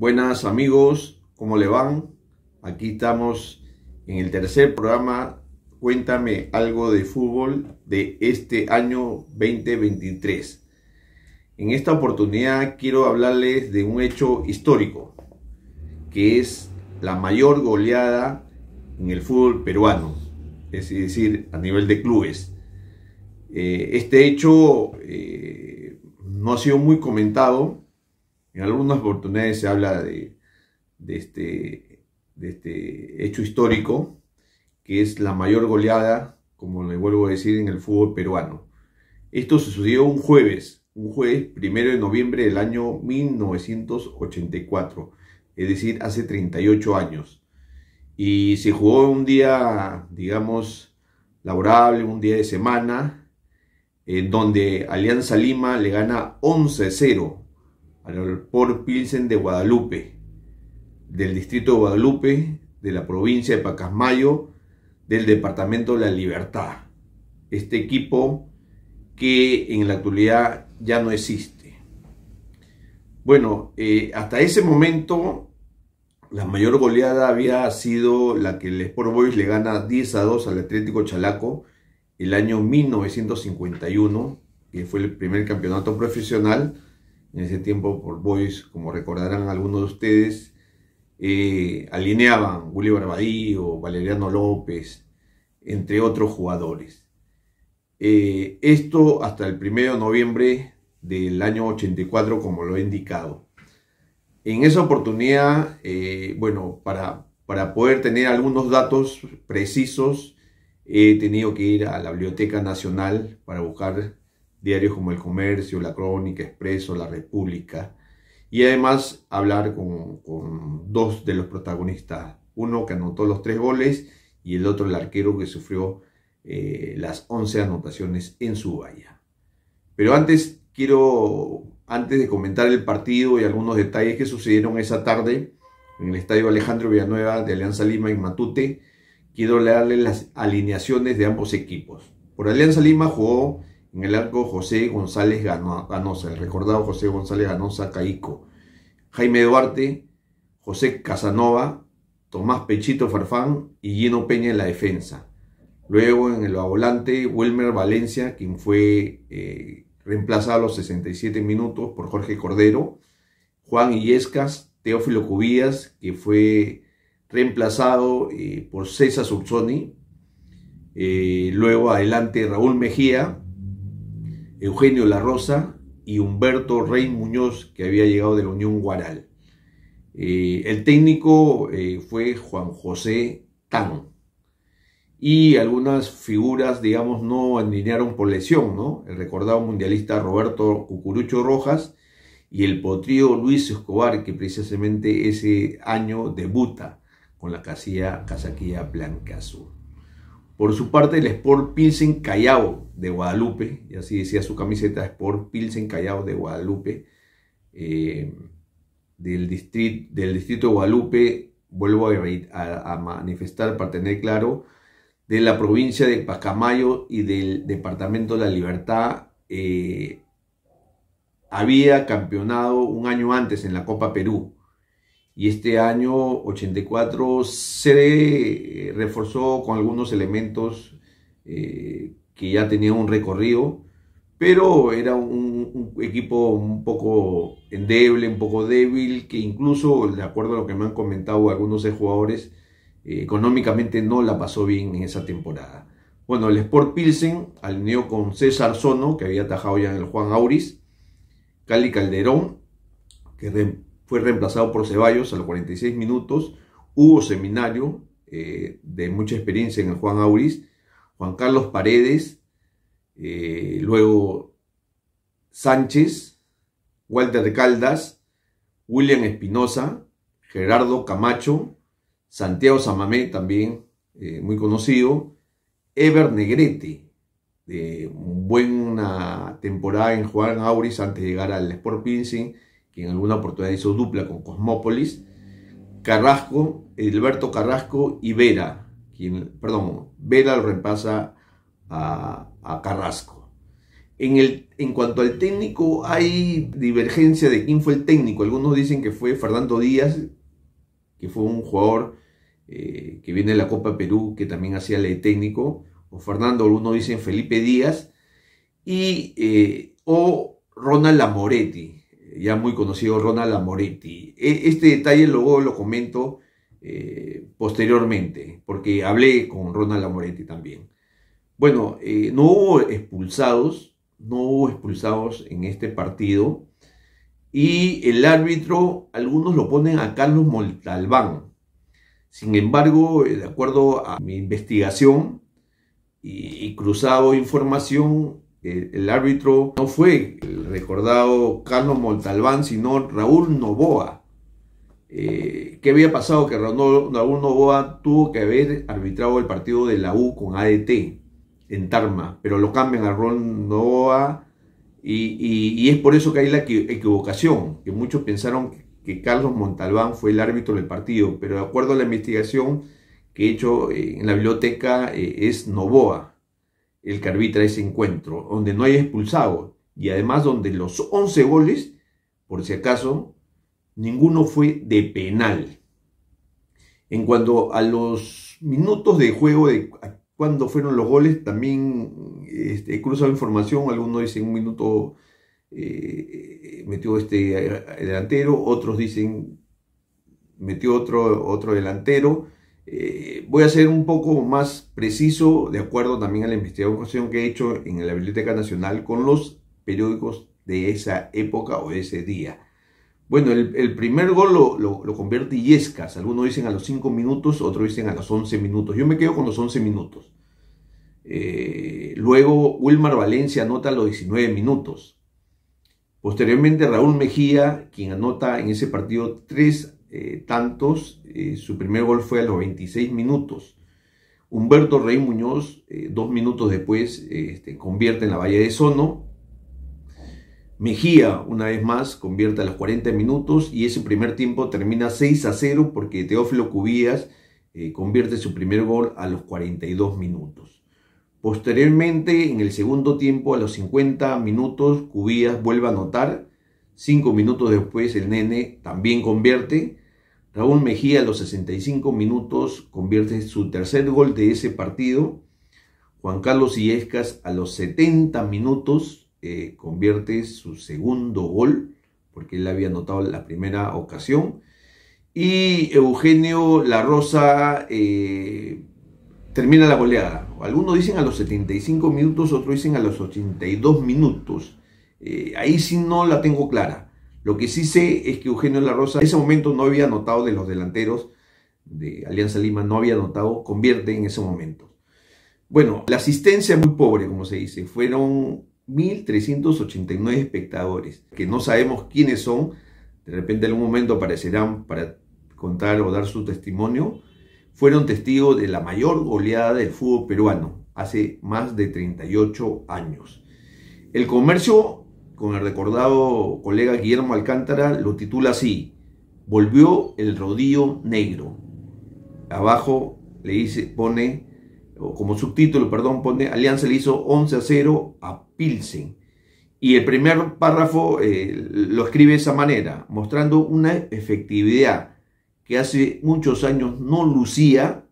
Buenas amigos, ¿cómo le van? Aquí estamos en el tercer programa Cuéntame algo de fútbol de este año 2023. En esta oportunidad quiero hablarles de un hecho histórico, que es la mayor goleada en el fútbol peruano, es decir, a nivel de clubes. Eh, este hecho eh, no ha sido muy comentado, en algunas oportunidades se habla de, este, este hecho histórico, que es la mayor goleada, como le vuelvo a decir, en el fútbol peruano. Esto sucedió un jueves, un jueves primero de noviembre del año 1984, es decir, hace 38 años. Y se jugó un día, digamos, laborable, un día de semana, en donde Alianza Lima le gana 11-0 por Pilsen de Guadalupe, del distrito de Guadalupe, de la provincia de Pacasmayo, del departamento de La Libertad. Este equipo que en la actualidad ya no existe. Bueno, eh, hasta ese momento la mayor goleada había sido la que el Sport Boys le gana 10 a 2 al Atlético Chalaco el año 1951, que fue el primer campeonato profesional en ese tiempo por Boys, como recordarán algunos de ustedes, eh, alineaban Julio Barbadillo, Valeriano López, entre otros jugadores. Eh, esto hasta el 1 de noviembre del año 84, como lo he indicado. En esa oportunidad, eh, bueno, para, para poder tener algunos datos precisos, he tenido que ir a la Biblioteca Nacional para buscar diarios como El Comercio, La Crónica, Expreso, La República, y además hablar con, dos de los protagonistas, uno que anotó los tres goles y el otro el arquero que sufrió eh, las 11 anotaciones en su valla. Pero antes quiero, antes de comentar el partido y algunos detalles que sucedieron esa tarde en el Estadio Alejandro Villanueva de Alianza Lima en Matute, quiero leerles las alineaciones de ambos equipos. Por Alianza Lima jugó en el arco José González Ganosa, el recordado José González Ganosa Caico. Jaime Duarte, José Casanova, Tomás Pechito Farfán y Gino Peña en la defensa. Luego en el volante, Wilmer Valencia, quien fue eh, reemplazado a los 67 minutos por Jorge Cordero. Juan Illescas, Teófilo Cubías, que fue reemplazado eh, por César Subzoni eh, luego adelante Raúl Mejía, Eugenio La Rosa y Humberto Rey Muñoz, que había llegado de la Unión Guaral. Eh, el técnico eh, fue Juan José Tan. Y algunas figuras, digamos, no alinearon por lesión, ¿no? El recordado mundialista Roberto Cucurucho Rojas y el potrío Luis Escobar, que precisamente ese año debuta con la casilla, casaquilla blanca azul. Por su parte, el Sport Pilsen Callao de Guadalupe, y así decía su camiseta, Sport Pilsen Callao de Guadalupe, eh, del, distrito, del distrito de Guadalupe, vuelvo a, manifestar para tener claro, de la provincia de Pacamayo y del departamento de La Libertad, eh, había campeonado un año antes en la Copa Perú y este año 84 se reforzó con algunos elementos eh, que ya tenían un recorrido, pero era un, equipo un poco endeble, un poco débil, que incluso, de acuerdo a lo que me han comentado algunos de jugadores, eh, económicamente no la pasó bien en esa temporada. Bueno, el Sport Pilsen alineó con César Sono, que había atajado ya en el Juan Auris, Cali Calderón, que fue reemplazado por Ceballos a los 46 minutos. Hubo seminario eh, de mucha experiencia en el Juan Auris. Juan Carlos Paredes. Eh, luego Sánchez. Walter Caldas. William Espinosa. Gerardo Camacho. Santiago Samamé también eh, muy conocido. Ever Negrete, de buena temporada en Juan Auris antes de llegar al Sport Pinsing en alguna oportunidad hizo dupla con Cosmópolis, Carrasco, Alberto Carrasco y Vera, quien, perdón, Vera lo reemplaza a, Carrasco. En, el, en cuanto al técnico, hay divergencia de quién fue el técnico. Algunos dicen que fue Fernando Díaz, que fue un jugador eh, que viene de la Copa Perú, que también hacía el técnico, o Fernando, algunos dicen Felipe Díaz, y, eh, o Ronald Lamoretti ya muy conocido Ronald Amoretti. E, este detalle luego lo comento eh, posteriormente, porque hablé con Ronald Amoretti también. Bueno, eh, no hubo expulsados, no hubo expulsados en este partido. Y el árbitro, algunos lo ponen a Carlos Montalbán. Sin embargo, eh, de acuerdo a mi investigación y, y cruzado información, el árbitro no fue el recordado Carlos Montalbán, sino Raúl Novoa. Eh, ¿Qué había pasado? Que Raúl, Novoa tuvo que haber arbitrado el partido de la U con ADT en Tarma, pero lo cambian a Raúl Novoa y, es por eso que hay la equivocación, que muchos pensaron que Carlos Montalbán fue el árbitro del partido, pero de acuerdo a la investigación que he hecho eh, en la biblioteca eh, es Novoa el que arbitra ese encuentro, donde no hay expulsado y además donde los 11 goles, por si acaso, ninguno fue de penal. En cuanto a los minutos de juego, de cuándo fueron los goles, también este, he cruzado información, algunos dicen un minuto eh, metió este delantero, otros dicen metió otro, otro delantero eh, voy a ser un poco más preciso, de acuerdo también a la investigación que he hecho en la Biblioteca Nacional con los periódicos de esa época o ese día. Bueno, el, primer gol lo, lo, convierte Yescas. Algunos dicen a los 5 minutos, otros dicen a los 11 minutos. Yo me quedo con los 11 minutos. Eh, luego, Wilmar Valencia anota a los 19 minutos. Posteriormente, Raúl Mejía, quien anota en ese partido 3 eh, tantos, eh, su primer gol fue a los 26 minutos. Humberto Rey Muñoz, eh, dos minutos después, este, convierte en la valla de Sono. Mejía, una vez más, convierte a los 40 minutos y ese primer tiempo termina 6 a 0 porque Teófilo Cubías convierte su primer gol a los 42 minutos. Posteriormente, en el segundo tiempo, a los 50 minutos, Cubías vuelve a anotar Cinco minutos después el nene también convierte. Raúl Mejía a los 65 minutos convierte su tercer gol de ese partido. Juan Carlos Iescas, a los 70 minutos eh, convierte su segundo gol, porque él había anotado la primera ocasión. Y Eugenio La Rosa eh, termina la goleada. Algunos dicen a los 75 minutos, otros dicen a los 82 minutos. Eh, ahí sí no la tengo clara. Lo que sí sé es que Eugenio Larrosa en ese momento no había notado de los delanteros de Alianza Lima, no había notado convierte en ese momento. Bueno, la asistencia muy pobre, como se dice, fueron 1.389 espectadores, que no sabemos quiénes son, de repente en algún momento aparecerán para contar o dar su testimonio, fueron testigos de la mayor goleada del fútbol peruano hace más de 38 años. El comercio con el recordado colega Guillermo Alcántara, lo titula así, Volvió el rodillo negro. Abajo le dice, pone, como subtítulo, perdón, pone, Alianza le hizo 11 a 0 a Pilsen. Y el primer párrafo eh, lo escribe de esa manera, mostrando una efectividad que hace muchos años no lucía.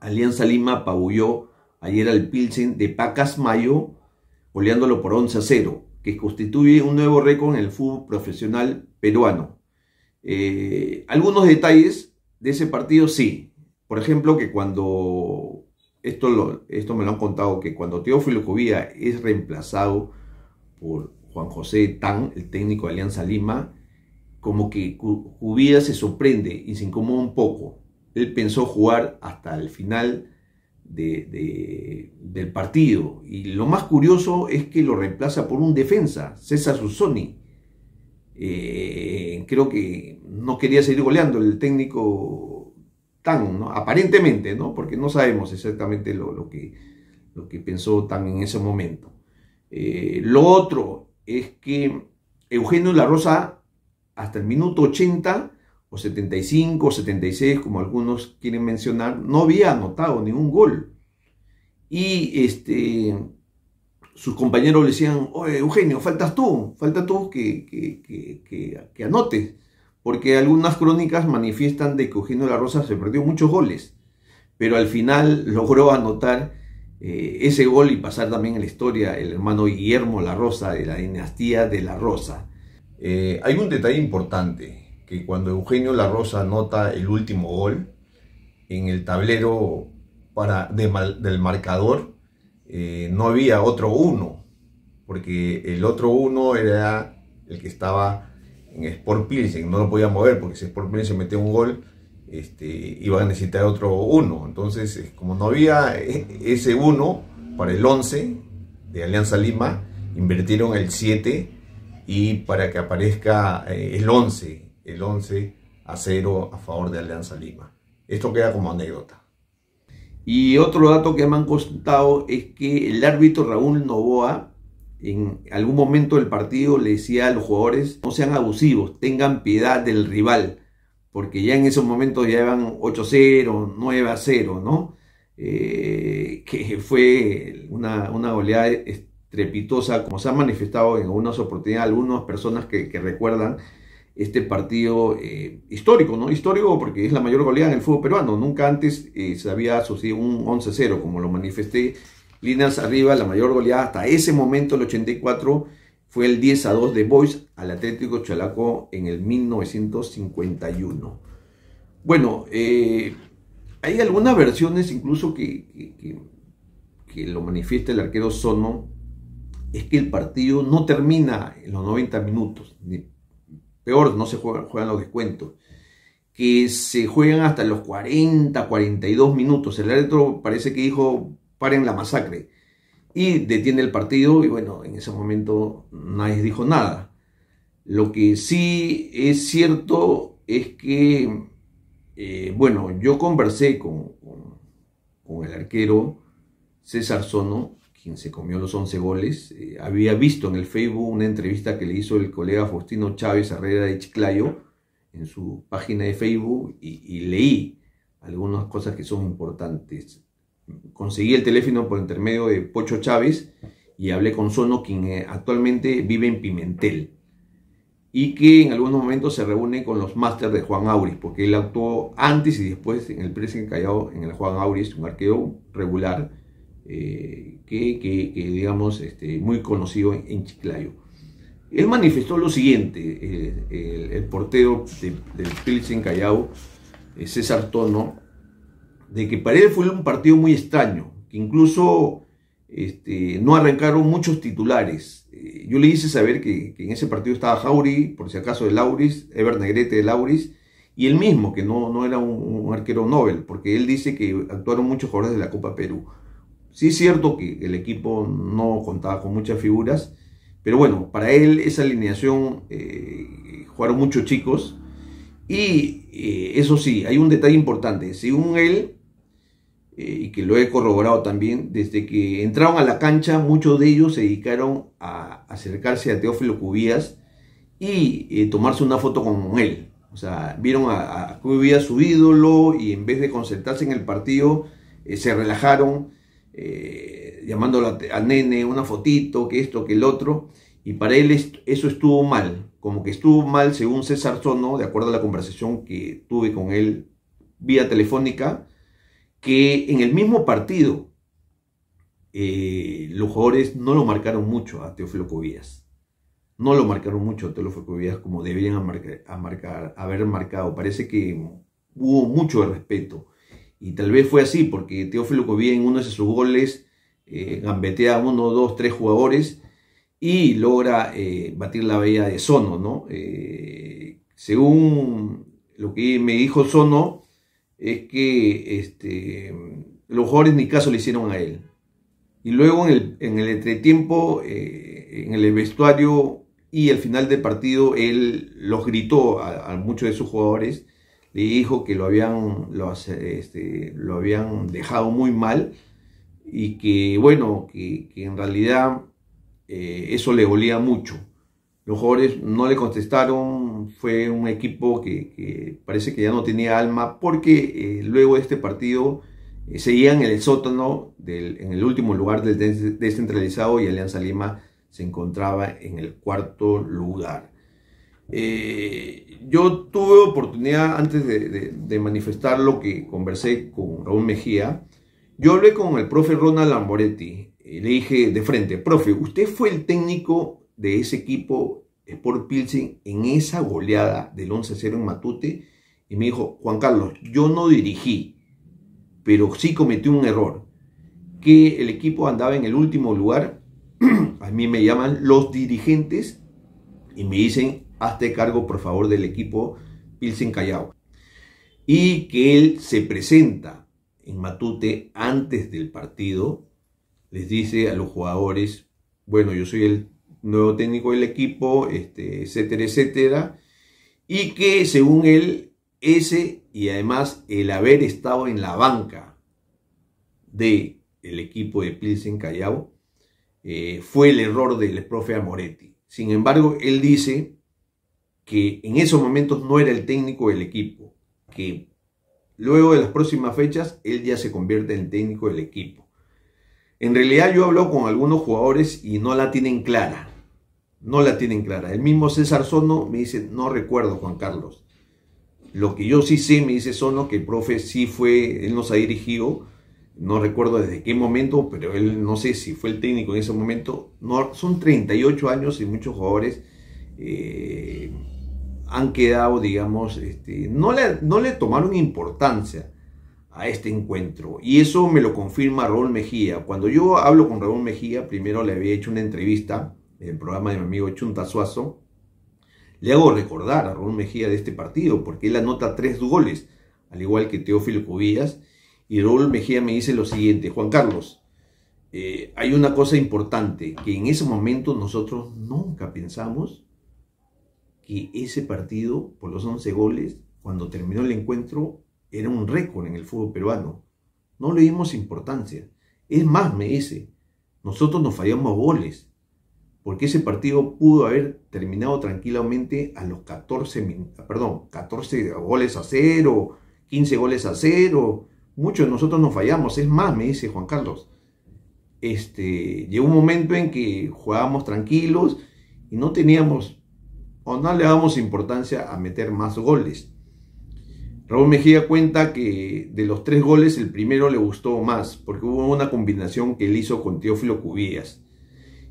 Alianza Lima apabulló ayer al Pilsen de Pacas Mayo, goleándolo por 11 a 0 que constituye un nuevo récord en el fútbol profesional peruano. Eh, algunos detalles de ese partido sí. Por ejemplo, que cuando, esto, esto me lo han contado, que cuando Teófilo Cubía es reemplazado por Juan José Tan, el técnico de Alianza Lima, como que Cubía se sorprende y se incomoda un poco. Él pensó jugar hasta el final de, del partido. Y lo más curioso es que lo reemplaza por un defensa, César Suzoni. Eh, creo que no quería seguir goleando el técnico Tan, aparentemente, ¿no? porque no sabemos exactamente lo, lo, que, lo que pensó Tan en ese momento. Eh, lo otro es que Eugenio La Rosa, hasta el minuto 80, o 75 o 76, como algunos quieren mencionar, no había anotado ningún gol. Y este, sus compañeros le decían, Eugenio, faltas tú, falta tú que, que, anotes. Porque algunas crónicas manifiestan de que Eugenio La Rosa se perdió muchos goles, pero al final logró anotar eh, ese gol y pasar también en la historia el hermano Guillermo La Rosa de la dinastía de La Rosa. Eh, hay un detalle importante cuando Eugenio Larrosa anota el último gol en el tablero para, del marcador, eh, no había otro uno, porque el otro uno era el que estaba en Sport Pilsen, no lo podía mover, porque si Sport Pilsen metía un gol, este, iba a necesitar otro uno. Entonces, como no había e, ese uno para el 11 de Alianza Lima, invirtieron el 7 y para que aparezca eh, el 11 el 11 a 0 a favor de Alianza Lima. Esto queda como anécdota. Y otro dato que me han contado es que el árbitro Raúl Novoa en algún momento del partido le decía a los jugadores, no sean abusivos, tengan piedad del rival, porque ya en esos momentos ya iban 8-0, 9-0, ¿no? Eh, que fue una, una goleada estrepitosa, como se ha manifestado en algunas oportunidades algunas personas que, que recuerdan este partido eh, histórico, ¿no? Histórico porque es la mayor goleada en el fútbol peruano. Nunca antes eh, se había sucedido un 11-0, como lo manifesté. Linas arriba, la mayor goleada hasta ese momento, el 84, fue el 10 a 2 de Boys al Atlético Chalaco en el 1951. Bueno, eh, hay algunas versiones incluso que, que, lo manifiesta el arquero Sono, es que el partido no termina en los 90 minutos, ni peor, no se juegan, los descuentos, que se juegan hasta los 40, 42 minutos. El árbitro parece que dijo, paren la masacre. Y detiene el partido y bueno, en ese momento nadie dijo nada. Lo que sí es cierto es que, eh, bueno, yo conversé con, con, el arquero César Sono quien se comió los 11 goles, eh, había visto en el Facebook una entrevista que le hizo el colega Faustino Chávez Herrera de Chiclayo en su página de Facebook y, leí algunas cosas que son importantes. Conseguí el teléfono por intermedio de Pocho Chávez y hablé con Sono, quien eh, actualmente vive en Pimentel y que en algunos momentos se reúne con los másters de Juan Auris, porque él actuó antes y después en el presidente Callao, en el Juan Auris, un arqueo regular, eh, que, digamos, este, muy conocido en, Chiclayo. Él manifestó lo siguiente, eh, el, portero del Pilsen Callao, eh, César Tono, de que para él fue un partido muy extraño, que incluso este, no arrancaron muchos titulares. yo le hice saber que, en ese partido estaba Jauri, por si acaso de Lauris, Ever Negrete de Lauris, y él mismo, que no, no era un, un, arquero Nobel, porque él dice que actuaron muchos jugadores de la Copa Perú. Sí es cierto que el equipo no contaba con muchas figuras, pero bueno, para él esa alineación eh, jugaron muchos chicos. Y eh, eso sí, hay un detalle importante. Según él, eh, y que lo he corroborado también, desde que entraron a la cancha, muchos de ellos se dedicaron a acercarse a Teófilo Cubías y tomarse una foto con él. O sea, vieron a, a Cubías su ídolo y en vez de concentrarse en el partido, se relajaron eh, llamándolo al nene, una fotito, que esto, que el otro, y para él eso estuvo mal, como que estuvo mal según César Sono, de acuerdo a la conversación que tuve con él vía telefónica, que en el mismo partido eh, los jugadores no lo marcaron mucho a Teófilo Covías. No lo marcaron mucho a Teófilo Covías como debían haber marcado. Parece que hubo mucho respeto. Y tal vez fue así, porque Teófilo Covía en uno de sus goles eh, gambetea a uno, dos, tres jugadores y logra eh, batir la bella de Sono, ¿no? Eh, según lo que me dijo Sono, es que este, los jugadores ni caso le hicieron a él. Y luego en el, entretiempo, en el vestuario y al final del partido, él los gritó a muchos de sus jugadores le dijo que lo habían, lo, este, lo habían dejado muy mal y que, bueno, que, en realidad eh, eso le dolía mucho. Los jugadores no le contestaron, fue un equipo que, parece que ya no tenía alma porque eh, luego de este partido eh, seguían en el sótano, en el último lugar del descentralizado y Alianza Lima se encontraba en el cuarto lugar. Eh, yo tuve oportunidad, antes de, de, manifestar lo que conversé con Raúl Mejía, yo hablé con el profe Ronald Lamboretti. Y eh, le dije de frente, profe, usted fue el técnico de ese equipo Sport Pilsen en esa goleada del 11-0 en Matute. Y me dijo, Juan Carlos, yo no dirigí, pero sí cometí un error. Que el equipo andaba en el último lugar. A mí me llaman los dirigentes y me dicen, hazte cargo por favor del equipo Pilsen Callao. Y que él se presenta en Matute antes del partido, les dice a los jugadores, bueno, yo soy el nuevo técnico del equipo, este, etcétera, etcétera, y que según él, ese y además el haber estado en la banca del el equipo de Pilsen Callao eh, fue el error del profe Amoretti. Sin embargo, él dice que en esos momentos no era el técnico del equipo, que luego de las próximas fechas él ya se convierte en técnico del equipo. En realidad yo hablo con algunos jugadores y no la tienen clara, no la tienen clara. El mismo César Sono me dice, no recuerdo Juan Carlos. Lo que yo sí sé, me dice Sono, que el profe sí fue, él nos ha dirigido, no recuerdo desde qué momento, pero él no sé si fue el técnico en ese momento. son 38 años y muchos jugadores eh, han quedado, digamos, este, no, le, no le tomaron importancia a este encuentro. Y eso me lo confirma Raúl Mejía. Cuando yo hablo con Raúl Mejía, primero le había hecho una entrevista en el programa de mi amigo Chunta Suazo. Le hago recordar a Raúl Mejía de este partido, porque él anota tres goles, al igual que Teófilo Cubillas. Y Raúl Mejía me dice lo siguiente, Juan Carlos, eh, hay una cosa importante que en ese momento nosotros nunca pensamos que ese partido, por los 11 goles, cuando terminó el encuentro, era un récord en el fútbol peruano. No le dimos importancia. Es más, me dice, nosotros nos fallamos goles, porque ese partido pudo haber terminado tranquilamente a los 14, perdón, 14 goles a cero, 15 goles a cero. Muchos de nosotros nos fallamos. Es más, me dice Juan Carlos, este, llegó un momento en que jugábamos tranquilos y no teníamos o no le damos importancia a meter más goles. Raúl Mejía cuenta que de los tres goles el primero le gustó más porque hubo una combinación que él hizo con Teófilo Cubías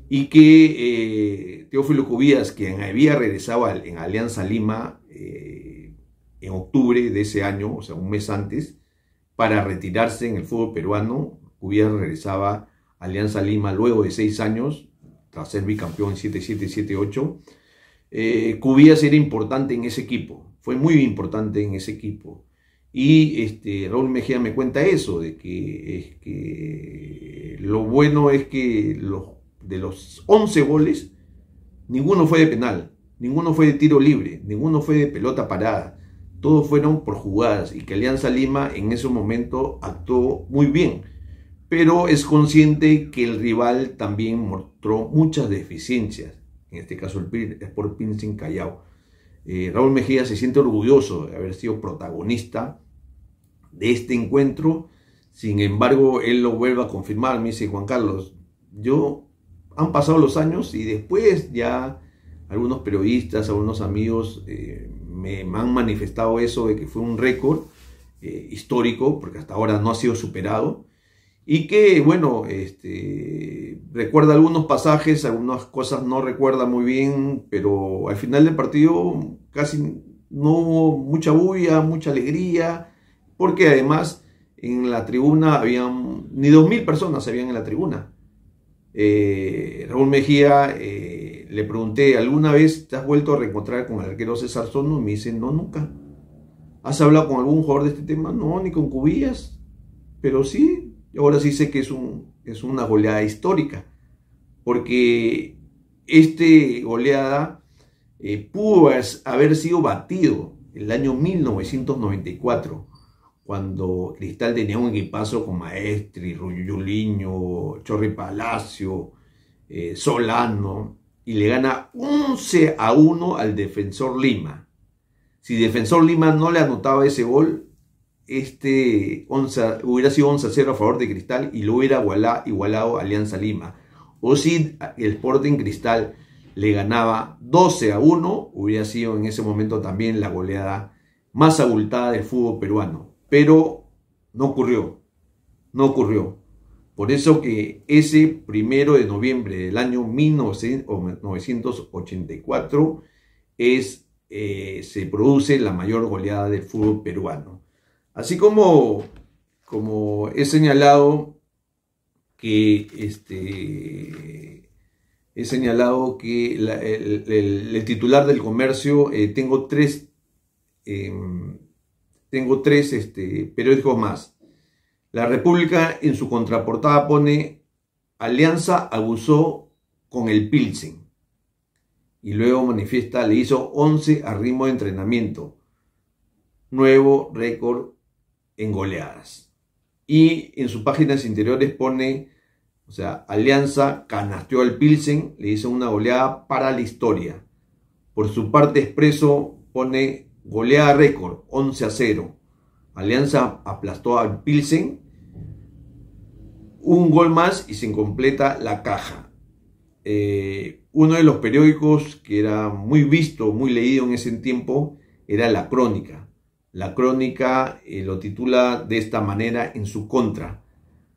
y que eh, Teófilo Cubías, quien había regresado en Alianza Lima eh, en octubre de ese año, o sea, un mes antes, para retirarse en el fútbol peruano, Cubías regresaba a Alianza Lima luego de seis años, tras ser bicampeón 7-7-7-8, eh, Cubías era importante en ese equipo, fue muy importante en ese equipo. Y este, Raúl Mejía me cuenta eso, de que, es lo bueno es que de los 11 goles, ninguno fue de penal, ninguno fue de tiro libre, ninguno fue de pelota parada, todos fueron por jugadas y que Alianza Lima en ese momento actuó muy bien, pero es consciente que el rival también mostró muchas deficiencias en este caso el por Pinsen Callao. Eh, Raúl Mejía se siente orgulloso de haber sido protagonista de este encuentro, sin embargo, él lo vuelve a confirmar, me dice Juan Carlos, yo, han pasado los años y después ya algunos periodistas, algunos amigos eh, me, han manifestado eso de que fue un récord eh, histórico, porque hasta ahora no ha sido superado, y que, bueno, este, recuerda algunos pasajes, algunas cosas no recuerda muy bien, pero al final del partido casi no hubo mucha bulla, mucha alegría, porque además en la tribuna habían, ni dos mil personas habían en la tribuna. Eh, Raúl Mejía eh, le pregunté, ¿alguna vez te has vuelto a reencontrar con el arquero César Sono? me dice, no, nunca. ¿Has hablado con algún jugador de este tema? No, ni con Cubillas, pero sí, ahora sí sé que es, es una goleada histórica, porque este goleada eh, pudo haber sido batido el año 1994, cuando Cristal tenía un equipazo con Maestri, Ruyuliño, Chorri Palacio, eh, Solano, y le gana 11 a 1 al Defensor Lima. Si Defensor Lima no le anotaba ese gol, este hubiera sido 11 a 0 a favor de Cristal y lo hubiera igualado, Alianza Lima. O si el Sporting Cristal le ganaba 12 a 1, hubiera sido en ese momento también la goleada más abultada del fútbol peruano. Pero no ocurrió, no ocurrió. Por eso que ese primero de noviembre del año 1984 es, eh, se produce la mayor goleada del fútbol peruano. Así como, como he señalado que este, he señalado que el, titular del comercio eh, tengo tres em, tengo tres este, periódicos más. La República en su contraportada pone Alianza abusó con el Pilsen y luego manifiesta le hizo 11 a ritmo de entrenamiento. Nuevo récord en goleadas. Y en sus páginas interiores pone, o sea, Alianza canasteó al Pilsen, le hizo una goleada para la historia. Por su parte, Expreso pone goleada récord, 11 a 0. Alianza aplastó al Pilsen. Un gol más y se completa la caja. Eh, uno de los periódicos que era muy visto, muy leído en ese tiempo, era La Crónica. La crónica eh, lo titula de esta manera en su contra.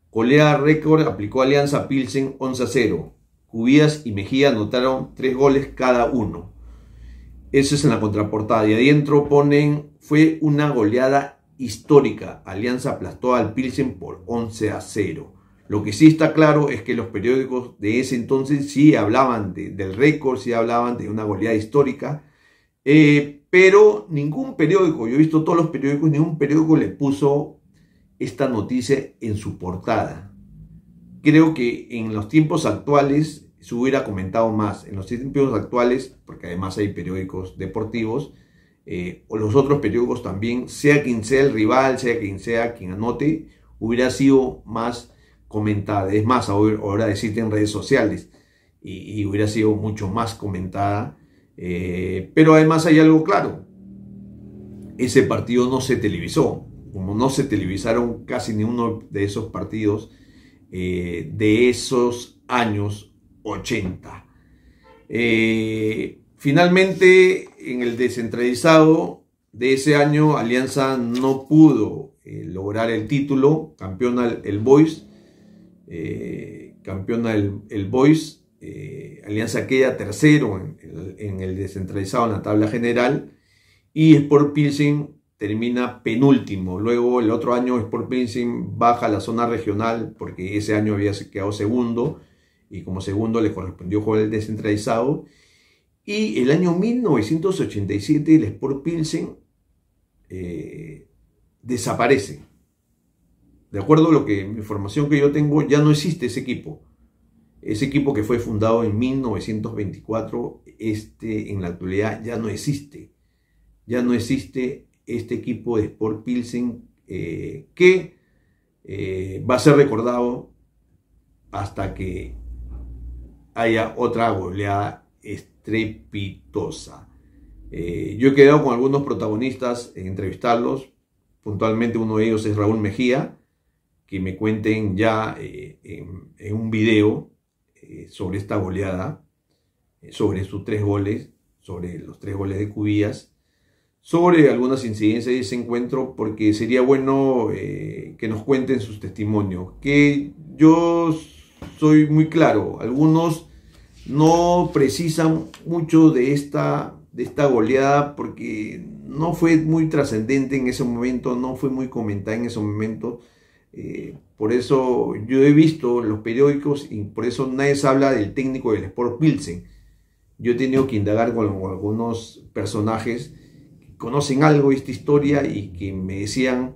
Colea Récord aplicó Alianza Pilsen 11 a 0. Cubías y Mejía anotaron tres goles cada uno. Eso es en la contraportada. Y adentro ponen, fue una goleada histórica. Alianza aplastó al Pilsen por 11 a 0. Lo que sí está claro es que los periódicos de ese entonces sí hablaban del récord, sí hablaban de una goleada histórica. Eh, pero ningún periódico, yo he visto todos los periódicos, ningún periódico le puso esta noticia en su portada. Creo que en los tiempos actuales se hubiera comentado más, en los tiempos actuales, porque además hay periódicos deportivos, eh, o los otros periódicos también, sea quien sea el rival, sea quien sea quien anote, hubiera sido más comentada. Es más, ahora existen redes sociales y, y hubiera sido mucho más comentada eh, pero además hay algo claro, ese partido no se televisó, como no se televisaron casi ninguno de esos partidos eh, de esos años 80. Eh, finalmente, en el descentralizado de ese año, Alianza no pudo lograr el título, campeona el Boys, campeona el, el Boys, Alianza queda tercero en, en el descentralizado, en la tabla general, y Sport Pilsen termina penúltimo. Luego el otro año Sport Pilsen baja a la zona regional porque ese año había quedado segundo y como segundo le correspondió jugar el descentralizado. Y el año 1987 el Sport Pilsen eh, desaparece. De acuerdo a lo que información que yo tengo, ya no existe ese equipo. Ese equipo que fue fundado en 1924, este en la actualidad ya no existe. Ya no existe este equipo de Sport Pilsen eh, que eh, va a ser recordado hasta que haya otra goleada estrepitosa. Eh, yo he quedado con algunos protagonistas en entrevistarlos. Puntualmente uno de ellos es Raúl Mejía, que me cuenten ya en un video eh, sobre esta goleada, eh, sobre sus tres goles, sobre los tres goles de Cubillas, sobre algunas incidencias de ese encuentro, porque sería bueno eh, que nos cuenten sus testimonios, que yo soy muy claro, algunos no precisan mucho de esta, de esta goleada porque no fue muy trascendente en ese momento, no fue muy comentada en ese momento, eh, por eso yo he visto los periódicos y por eso nadie se habla del técnico del Sport Pilsen. Yo he tenido que indagar con, algunos personajes que conocen algo de esta historia y que me decían,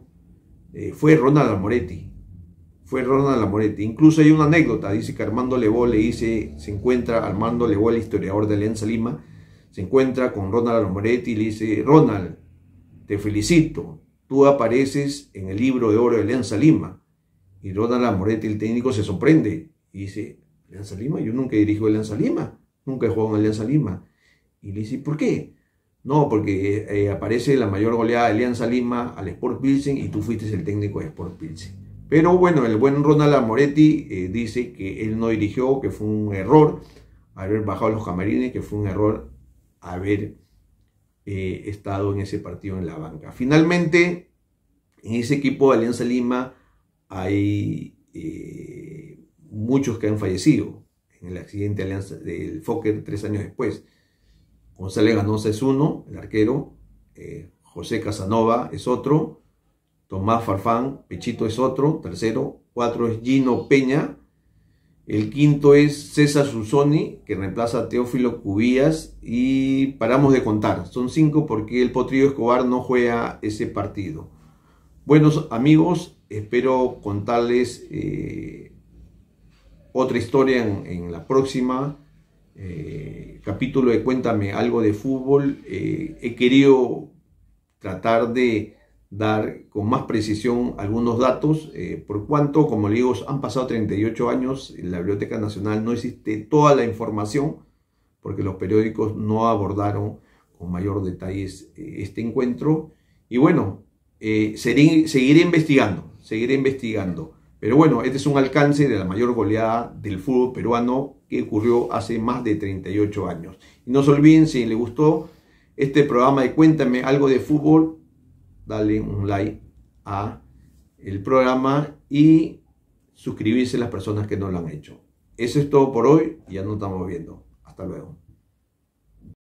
eh, fue Ronald Amoretti. Fue Ronald Amoretti. Incluso hay una anécdota, dice que Armando Lebo le dice, se encuentra Armando Lebo, el historiador de Alianza Lima, se encuentra con Ronald Amoretti y le dice, Ronald, te felicito, tú apareces en el libro de oro de Alianza Lima. Y Ronald Moretti, el técnico, se sorprende y dice, Alianza Lima, yo nunca he dirigido Alianza Lima, nunca he jugado en Alianza Lima. Y le dice, ¿por qué? No, porque eh, aparece la mayor goleada de Alianza Lima al Sport Pilsen y tú fuiste el técnico de Sport Pilsen. Pero bueno, el buen Ronald Moretti eh, dice que él no dirigió, que fue un error haber bajado los camarines, que fue un error haber eh, estado en ese partido en la banca. Finalmente, en ese equipo de Alianza Lima hay eh, muchos que han fallecido en el accidente de Alianza, del Fokker tres años después. González Ganosa es uno, el arquero, eh, José Casanova es otro, Tomás Farfán, Pechito es otro, tercero, cuatro es Gino Peña, el quinto es César Susoni, que reemplaza a Teófilo Cubías. Y paramos de contar. Son cinco porque el Potrillo Escobar no juega ese partido. Buenos amigos, espero contarles eh, otra historia en, la próxima. Eh, capítulo de Cuéntame algo de fútbol. Eh, he querido tratar de dar con más precisión algunos datos, eh, por cuanto, como le digo, han pasado 38 años, en la Biblioteca Nacional no existe toda la información, porque los periódicos no abordaron con mayor detalle eh, este encuentro. Y bueno, eh, seguiré investigando, seguiré investigando. Pero bueno, este es un alcance de la mayor goleada del fútbol peruano que ocurrió hace más de 38 años. Y no se olviden, si les gustó este programa de Cuéntame algo de fútbol, darle un like a el programa y suscribirse a las personas que no lo han hecho. Eso es todo por hoy, ya nos estamos viendo. Hasta luego.